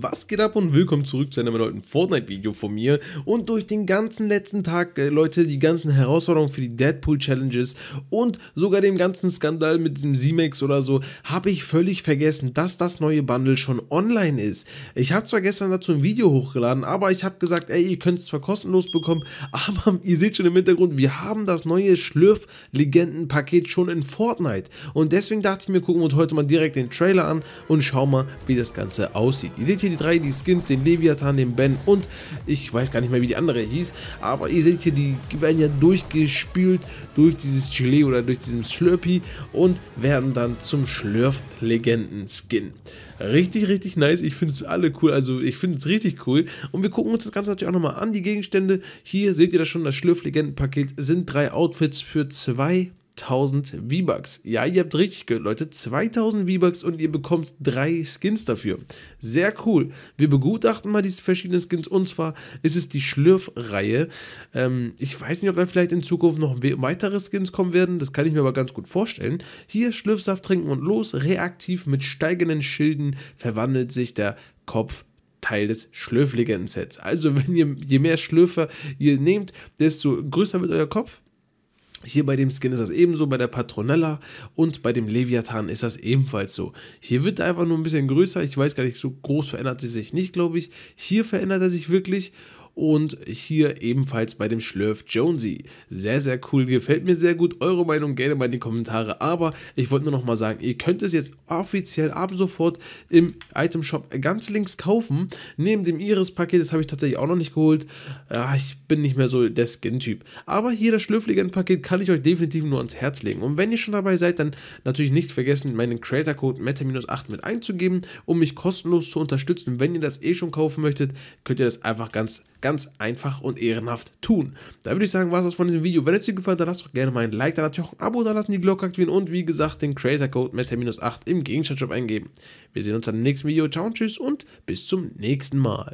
Was geht ab und willkommen zurück zu einem neuen Fortnite-Video von mir und durch den ganzen letzten Tag, äh, Leute, die ganzen Herausforderungen für die Deadpool-Challenges und sogar dem ganzen Skandal mit diesem Simex oder so, habe ich völlig vergessen, dass das neue Bundle schon online ist. Ich habe zwar gestern dazu ein Video hochgeladen, aber ich habe gesagt, ey, ihr könnt es zwar kostenlos bekommen, aber ihr seht schon im Hintergrund, wir haben das neue Schlürf-Legenden-Paket schon in Fortnite und deswegen dachte ich mir, gucken wir uns heute mal direkt den Trailer an und schauen mal, wie das Ganze aussieht. Ihr seht hier die drei, die Skins, den Leviathan, den Ben und ich weiß gar nicht mehr, wie die andere hieß. Aber ihr seht hier, die werden ja durchgespült durch dieses Gelee oder durch diesen Slurpee und werden dann zum Schlürf-Legenden-Skin. Richtig, richtig nice. Ich finde es alle cool. Also ich finde es richtig cool. Und wir gucken uns das Ganze natürlich auch nochmal an, die Gegenstände. Hier seht ihr das schon, das legenden paket sind drei Outfits für zwei 2000 V-Bucks. Ja, ihr habt richtig gehört, Leute. 2000 V-Bucks und ihr bekommt drei Skins dafür. Sehr cool. Wir begutachten mal diese verschiedenen Skins und zwar ist es die Schlürf-Reihe. Ähm, ich weiß nicht, ob dann vielleicht in Zukunft noch weitere Skins kommen werden. Das kann ich mir aber ganz gut vorstellen. Hier Schlürfsaft trinken und los. Reaktiv mit steigenden Schilden verwandelt sich der Kopf Teil des Schlürflegenden-Sets. Also, wenn ihr, je mehr Schlürfer ihr nehmt, desto größer wird euer Kopf hier bei dem Skin ist das ebenso, bei der Patronella und bei dem Leviathan ist das ebenfalls so. Hier wird er einfach nur ein bisschen größer, ich weiß gar nicht, so groß verändert sie sich nicht, glaube ich. Hier verändert er sich wirklich und hier ebenfalls bei dem Schlurf Jonesy. Sehr, sehr cool, gefällt mir sehr gut. Eure Meinung gerne mal in die Kommentare, aber ich wollte nur noch mal sagen, ihr könnt es jetzt offiziell ab sofort im Item Shop ganz links kaufen, neben dem Iris-Paket, das habe ich tatsächlich auch noch nicht geholt. Ja, ah, ich bin nicht mehr so der Skin-Typ. Aber hier das Schlürflegend-Paket kann ich euch definitiv nur ans Herz legen. Und wenn ihr schon dabei seid, dann natürlich nicht vergessen, meinen Creator-Code meta-8 mit einzugeben, um mich kostenlos zu unterstützen. Wenn ihr das eh schon kaufen möchtet, könnt ihr das einfach ganz ganz einfach und ehrenhaft tun. Da würde ich sagen, war es das von diesem Video. Wenn es dir gefallen hat, dann lass doch gerne mal ein Like, dann natürlich auch ein Abo da lassen, die Glocke aktivieren und wie gesagt den Creator Code Meta-8 im Gegenstandshop eingeben. Wir sehen uns dann im nächsten Video. Ciao und tschüss und bis zum nächsten Mal.